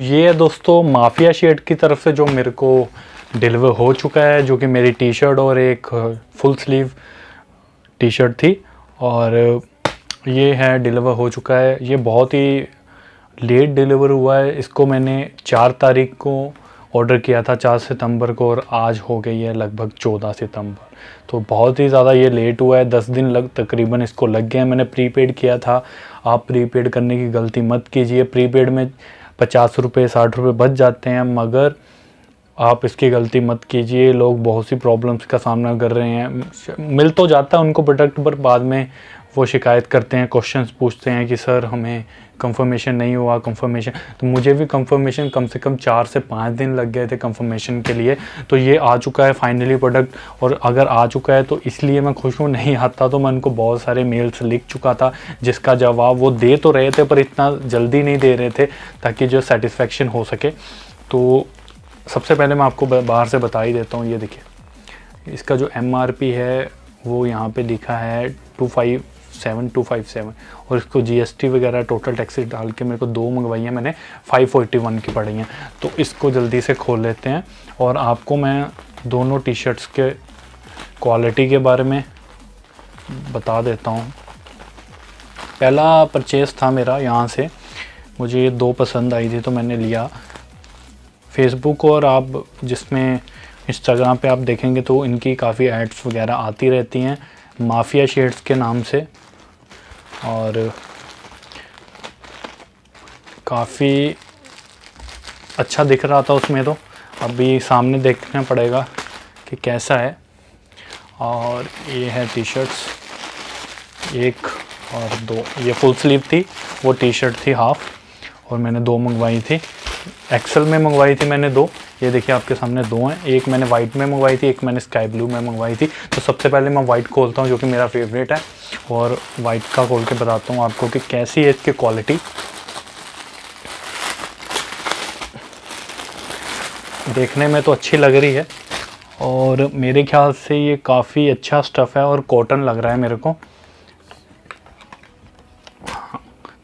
ये है दोस्तों माफिया शेड की तरफ से जो मेरे को डिलीवर हो चुका है जो कि मेरी टी शर्ट और एक फुल स्लीव टी शर्ट थी और ये है डिलीवर हो चुका है ये बहुत ही लेट डिलीवर हुआ है इसको मैंने चार तारीख को ऑर्डर किया था चार सितंबर को और आज हो गई है लगभग चौदह सितंबर तो बहुत ही ज़्यादा ये लेट हुआ है दस दिन लग तकरीबन इसको लग गया है मैंने प्रीपेड किया था आप प्रीपेड करने की गलती मत कीजिए प्रीपेड में पचास रुपये साठ रुपये बच जाते हैं मगर आप इसकी गलती मत कीजिए लोग बहुत सी प्रॉब्लम्स का सामना कर रहे हैं मिल तो जाता है उनको प्रोडक्ट पर बाद में वो शिकायत करते हैं क्वेश्चंस पूछते हैं कि सर हमें कंफर्मेशन नहीं हुआ कंफर्मेशन तो मुझे भी कंफर्मेशन कम से कम चार से पाँच दिन लग गए थे कंफर्मेशन के लिए तो ये आ चुका है फाइनली प्रोडक्ट और अगर आ चुका है तो इसलिए मैं खुश हूँ नहीं आता तो मैं उनको बहुत सारे मेल्स लिख चुका था जिसका जवाब वो दे तो रहे थे पर इतना जल्दी नहीं दे रहे थे ताकि जो सेटिस्फेक्शन हो सके तो सबसे पहले मैं आपको बाहर से बता ही देता हूँ ये देखिए इसका जो एम है वो यहाँ पे लिखा है two five seven two five seven और इसको जीएसटी वगैरह टोटल टैक्सी डाल के मेरे को दो मंगवाई हैं मैंने फाइव फोर्टी वन की पड़ी हैं तो इसको जल्दी से खोल लेते हैं और आपको मैं दोनों टी शर्ट्स के क्वालिटी के बारे में बता देता हूँ पहला परचेज़ था मेरा यहाँ से मुझे ये दो पसंद आई थी तो मैंने लिया फेसबुक और आप जिसमें इंस्टाग्राम पे आप देखेंगे तो इनकी काफ़ी एड्स वगैरह आती रहती हैं माफिया शेड्स के नाम से और काफ़ी अच्छा दिख रहा था उसमें तो अभी सामने देखना पड़ेगा कि कैसा है और ये है टी शर्ट्स एक और दो ये फुल स्लीव थी वो टी शर्ट थी हाफ़ और मैंने दो मंगवाई थी एक्सल में मंगवाई थी मैंने दो ये देखिए आपके सामने दो हैं एक मैंने वाइट में मंगवाई थी एक मैंने स्काई ब्लू में मंगवाई थी तो सबसे पहले मैं वाइट खोलता हूँ जो कि मेरा फेवरेट है और वाइट का खोल के बताता हूँ आपको कि कैसी है इसकी क्वालिटी देखने में तो अच्छी लग रही है और मेरे ख्याल से ये काफ़ी अच्छा स्टफ़ है और कॉटन लग रहा है मेरे को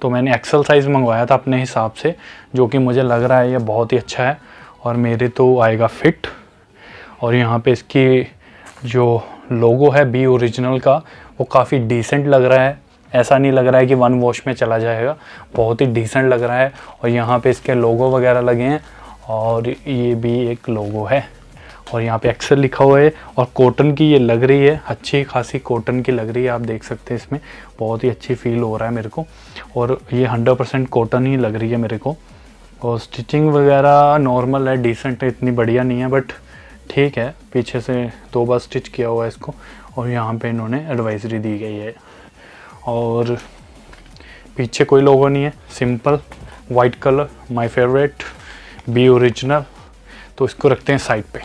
तो मैंने एक्सल साइज़ मंगवाया था अपने हिसाब से जो कि मुझे लग रहा है ये बहुत ही अच्छा है और मेरे तो आएगा फिट और यहाँ पे इसकी जो लोगो है बी ओरिजिनल का वो काफ़ी डिसेंट लग रहा है ऐसा नहीं लग रहा है कि वन वॉश में चला जाएगा बहुत ही डिसेंट लग रहा है और यहाँ पे इसके लोगो वगैरह लगे हैं और ये भी एक लोगो है और यहाँ पे एक्सेल लिखा हुआ है और कॉटन की ये लग रही है अच्छी खासी कॉटन की लग रही है आप देख सकते हैं इसमें बहुत ही अच्छी फील हो रहा है मेरे को और ये 100% कॉटन ही लग रही है मेरे को और स्टिचिंग वगैरह नॉर्मल है डिसेंट है इतनी बढ़िया नहीं है बट ठीक है पीछे से दो बार स्टिच किया हुआ है इसको और यहाँ पे इन्होंने एडवाइजरी दी गई है और पीछे कोई लोगो नहीं है simple white colour my favourite be original तो इसको रखते हैं साइड पे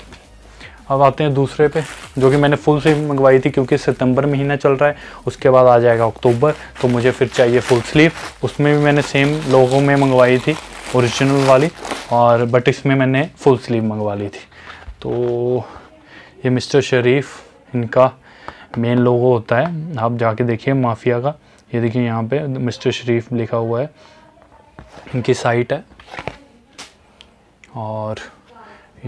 अब आते हैं दूसरे पे जो कि मैंने फुल स्लीव मंगवाई थी क्योंकि सितंबर महीना चल रहा है उसके बाद आ जाएगा अक्टूबर तो मुझे फिर चाहिए फुल स्लीव उसमें भी मैंने सेम लोगों में मंगवाई थी ओरिजिनल वाली और बट इसमें मैंने फुल स्लीव मंगवा ली थी तो ये मिस्टर शरीफ इनका मेन लोगो होता है आप जाके देखिए माफिया का ये देखिए यहाँ पे मिस्टर शरीफ लिखा हुआ है इनकी साइट है और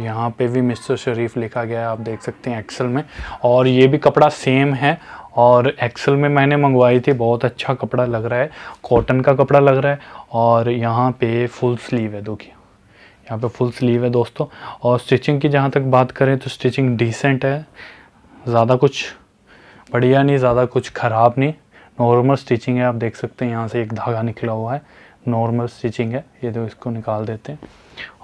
यहाँ पे भी मिस्टर शरीफ लिखा गया है आप देख सकते हैं एक्सल में और ये भी कपड़ा सेम है और एक्सल में मैंने मंगवाई थी बहुत अच्छा कपड़ा लग रहा है कॉटन का कपड़ा लग रहा है और यहाँ पे फुल स्लीव है देखिए यहाँ पे फुल स्लीव है दोस्तों और स्टिचिंग की जहाँ तक बात करें तो स्टिचिंग डिसेंट है ज़्यादा कुछ बढ़िया नहीं ज़्यादा कुछ ख़राब नहीं नॉर्मल स्टिचिंग है आप देख सकते हैं यहाँ से एक धागा निकला हुआ है नॉर्मल स्टिचिंग है ये तो इसको निकाल देते हैं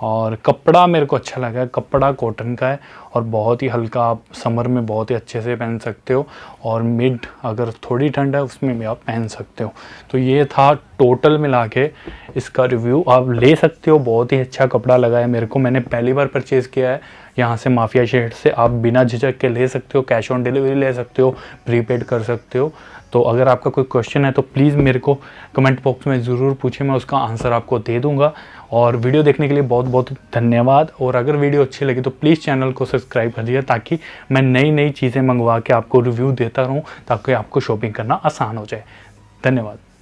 और कपड़ा मेरे को अच्छा लगा कपड़ा कॉटन का है और बहुत ही हल्का आप समर में बहुत ही अच्छे से पहन सकते हो और मिड अगर थोड़ी ठंड है उसमें भी आप पहन सकते हो तो ये था टोटल मिला के इसका रिव्यू आप ले सकते हो बहुत ही अच्छा कपड़ा लगा है मेरे को मैंने पहली बार परचेज़ किया है यहाँ से माफिया शेड से आप बिना झिझक के ले सकते हो कैश ऑन डिलीवरी ले सकते हो प्रीपेड कर सकते हो तो अगर आपका कोई क्वेश्चन है तो प्लीज़ मेरे को कमेंट बॉक्स में ज़रूर पूछें मैं उसका आंसर आपको दे दूँगा और वीडियो देखने के लिए बहुत बहुत धन्यवाद और अगर वीडियो अच्छी लगी तो प्लीज़ चैनल को सब्सक्राइब कर दीजिए ताकि मैं नई नई चीज़ें मंगवा के आपको रिव्यू देता रहूँ ताकि आपको शॉपिंग करना आसान हो जाए धन्यवाद